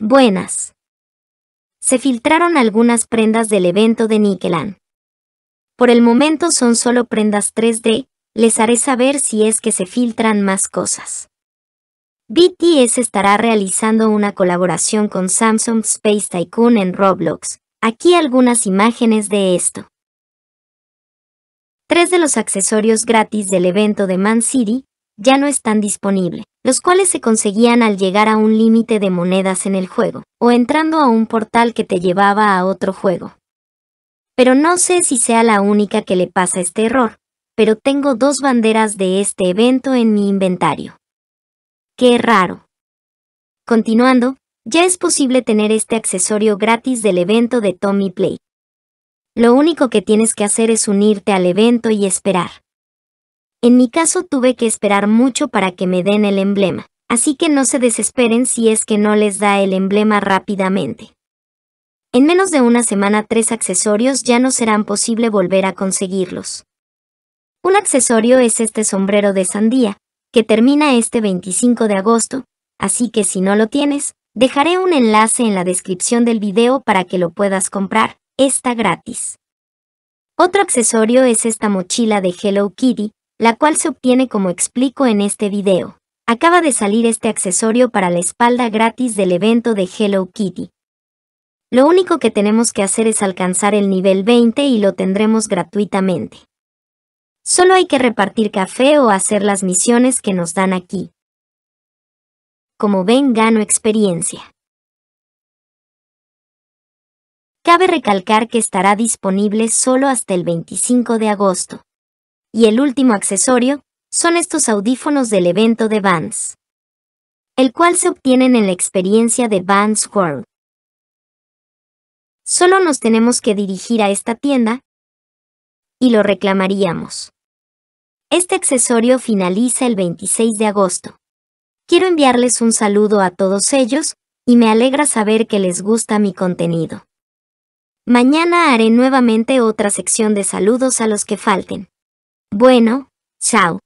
Buenas. Se filtraron algunas prendas del evento de Nickelan. Por el momento son solo prendas 3D, les haré saber si es que se filtran más cosas. BTS estará realizando una colaboración con Samsung Space Tycoon en Roblox. Aquí algunas imágenes de esto. Tres de los accesorios gratis del evento de Man City ya no están disponibles los cuales se conseguían al llegar a un límite de monedas en el juego, o entrando a un portal que te llevaba a otro juego. Pero no sé si sea la única que le pasa este error, pero tengo dos banderas de este evento en mi inventario. ¡Qué raro! Continuando, ya es posible tener este accesorio gratis del evento de Tommy Play. Lo único que tienes que hacer es unirte al evento y esperar. En mi caso tuve que esperar mucho para que me den el emblema, así que no se desesperen si es que no les da el emblema rápidamente. En menos de una semana tres accesorios ya no serán posible volver a conseguirlos. Un accesorio es este sombrero de sandía, que termina este 25 de agosto, así que si no lo tienes, dejaré un enlace en la descripción del video para que lo puedas comprar, está gratis. Otro accesorio es esta mochila de Hello Kitty, la cual se obtiene como explico en este video. Acaba de salir este accesorio para la espalda gratis del evento de Hello Kitty. Lo único que tenemos que hacer es alcanzar el nivel 20 y lo tendremos gratuitamente. Solo hay que repartir café o hacer las misiones que nos dan aquí. Como ven, gano experiencia. Cabe recalcar que estará disponible solo hasta el 25 de agosto y el último accesorio, son estos audífonos del evento de Vans, el cual se obtienen en la experiencia de Vans World. Solo nos tenemos que dirigir a esta tienda y lo reclamaríamos. Este accesorio finaliza el 26 de agosto. Quiero enviarles un saludo a todos ellos y me alegra saber que les gusta mi contenido. Mañana haré nuevamente otra sección de saludos a los que falten. Bueno, chao.